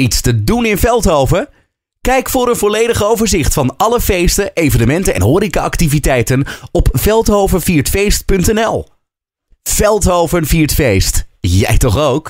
Iets te doen in Veldhoven? Kijk voor een volledig overzicht van alle feesten, evenementen en horecaactiviteiten op veldhovenviertfeest.nl. Veldhoven Viert Feest. Jij toch ook?